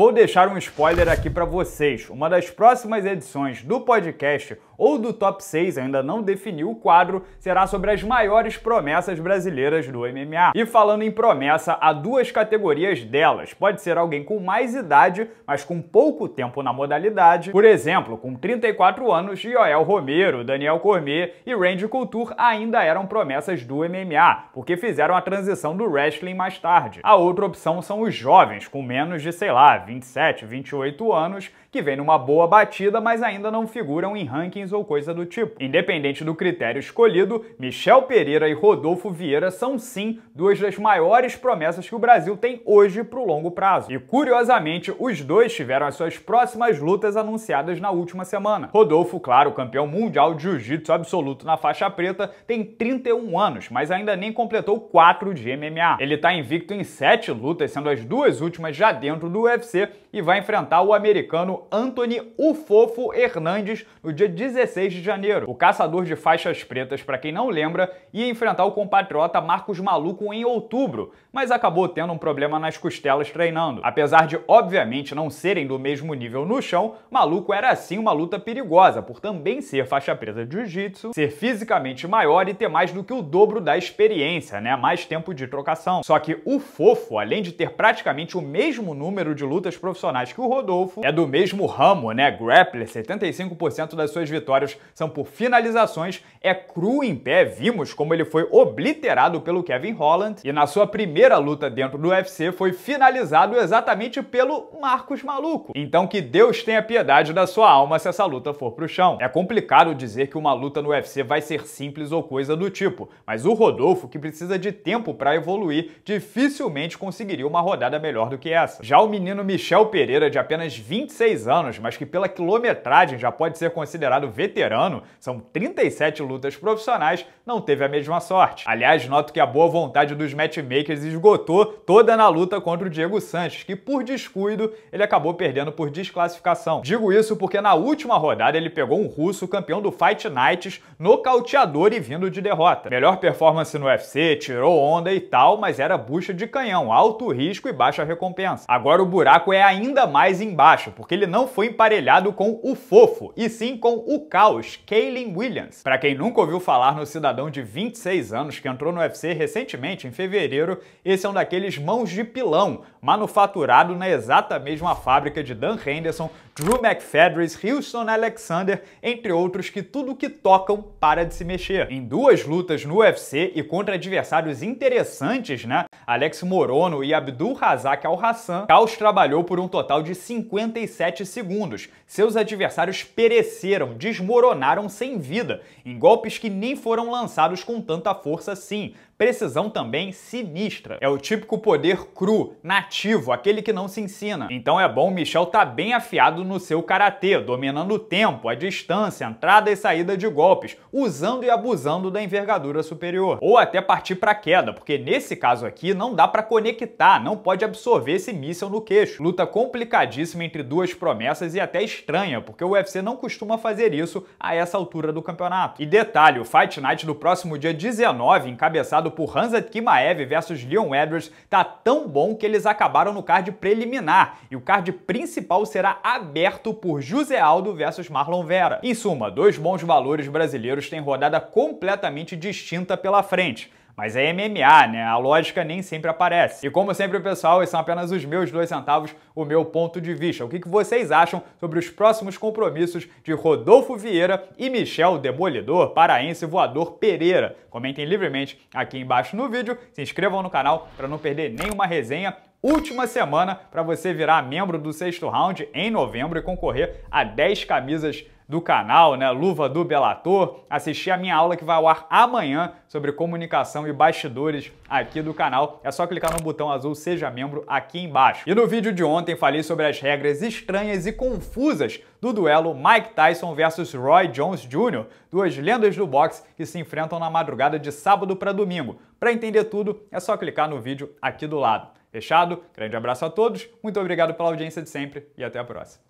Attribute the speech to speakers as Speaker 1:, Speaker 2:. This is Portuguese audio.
Speaker 1: Vou deixar um spoiler aqui para vocês. Uma das próximas edições do podcast ou do Top 6, ainda não definiu o quadro, será sobre as maiores promessas brasileiras do MMA. E falando em promessa, há duas categorias delas. Pode ser alguém com mais idade, mas com pouco tempo na modalidade. Por exemplo, com 34 anos, Joel Romero, Daniel Cormier e Randy Couture ainda eram promessas do MMA, porque fizeram a transição do wrestling mais tarde. A outra opção são os jovens, com menos de, sei lá, 27, 28 anos, que vem numa boa batida, mas ainda não figuram em rankings ou coisa do tipo. Independente do critério escolhido, Michel Pereira e Rodolfo Vieira são sim duas das maiores promessas que o Brasil tem hoje para o longo prazo. E curiosamente, os dois tiveram as suas próximas lutas anunciadas na última semana. Rodolfo, claro, campeão mundial de jiu-jitsu absoluto na faixa preta, tem 31 anos, mas ainda nem completou 4 de MMA. Ele está invicto em 7 lutas, sendo as duas últimas já dentro do UFC e vai enfrentar o americano Anthony Ufofo Hernandes no dia 16 de janeiro. O caçador de faixas pretas, para quem não lembra, ia enfrentar o compatriota Marcos Maluco em outubro, mas acabou tendo um problema nas costelas treinando. Apesar de, obviamente, não serem do mesmo nível no chão, Maluco era assim uma luta perigosa, por também ser faixa preta de jiu-jitsu, ser fisicamente maior e ter mais do que o dobro da experiência, né? Mais tempo de trocação. Só que o Fofo, além de ter praticamente o mesmo número de lutas, lutas profissionais que o Rodolfo, é do mesmo ramo, né? Grappler, 75% das suas vitórias são por finalizações, é cru em pé, vimos como ele foi obliterado pelo Kevin Holland, e na sua primeira luta dentro do UFC foi finalizado exatamente pelo Marcos Maluco. Então que Deus tenha piedade da sua alma se essa luta for pro chão. É complicado dizer que uma luta no UFC vai ser simples ou coisa do tipo, mas o Rodolfo, que precisa de tempo para evoluir, dificilmente conseguiria uma rodada melhor do que essa. Já o menino Michel Pereira, de apenas 26 anos, mas que pela quilometragem já pode ser considerado veterano, são 37 lutas profissionais, não teve a mesma sorte. Aliás, noto que a boa vontade dos matchmakers esgotou toda na luta contra o Diego Sanches, que por descuido ele acabou perdendo por desclassificação. Digo isso porque na última rodada ele pegou um russo campeão do Fight Nights, nocauteador e vindo de derrota. Melhor performance no UFC, tirou onda e tal, mas era bucha de canhão, alto risco e baixa recompensa. Agora o buraco buraco é ainda mais embaixo, porque ele não foi emparelhado com o fofo, e sim com o caos, Kaylin Williams. Para quem nunca ouviu falar no cidadão de 26 anos que entrou no UFC recentemente, em fevereiro, esse é um daqueles mãos de pilão, manufaturado na exata mesma fábrica de Dan Henderson Drew McFadris, Houston Alexander, entre outros que tudo que tocam para de se mexer. Em duas lutas no UFC e contra adversários interessantes, né? Alex Morono e Abdul Razak Al-Hassan, Caos trabalhou por um total de 57 segundos. Seus adversários pereceram, desmoronaram sem vida, em golpes que nem foram lançados com tanta força assim. Precisão também sinistra. É o típico poder cru, nativo, aquele que não se ensina. Então é bom Michel tá bem afiado no seu karatê, dominando o tempo, a distância, entrada e saída de golpes, usando e abusando da envergadura superior. Ou até partir para queda, porque nesse caso aqui não dá para conectar, não pode absorver esse míssil no queixo. Luta complicadíssima entre duas promessas e até estranha, porque o UFC não costuma fazer isso a essa altura do campeonato. E detalhe, o Fight Night do próximo dia 19, encabeçado por Hansa Kimaev versus Leon Edwards, tá tão bom que eles acabaram no card preliminar, e o card principal será agora aberto por José Aldo versus Marlon Vera. Em suma, dois bons valores brasileiros têm rodada completamente distinta pela frente. Mas é MMA, né? A lógica nem sempre aparece. E como sempre, pessoal, esses são apenas os meus dois centavos o meu ponto de vista. O que vocês acham sobre os próximos compromissos de Rodolfo Vieira e Michel Demolidor, paraense voador Pereira? Comentem livremente aqui embaixo no vídeo, se inscrevam no canal para não perder nenhuma resenha última semana para você virar membro do sexto round em novembro e concorrer a 10 camisas do canal, né? Luva do Belator, assistir a minha aula que vai ao ar amanhã sobre comunicação e bastidores aqui do canal. É só clicar no botão azul Seja Membro aqui embaixo. E no vídeo de ontem Ontem falei sobre as regras estranhas e confusas do duelo Mike Tyson versus Roy Jones Jr., duas lendas do boxe que se enfrentam na madrugada de sábado para domingo. Para entender tudo, é só clicar no vídeo aqui do lado. Fechado? Grande abraço a todos, muito obrigado pela audiência de sempre e até a próxima.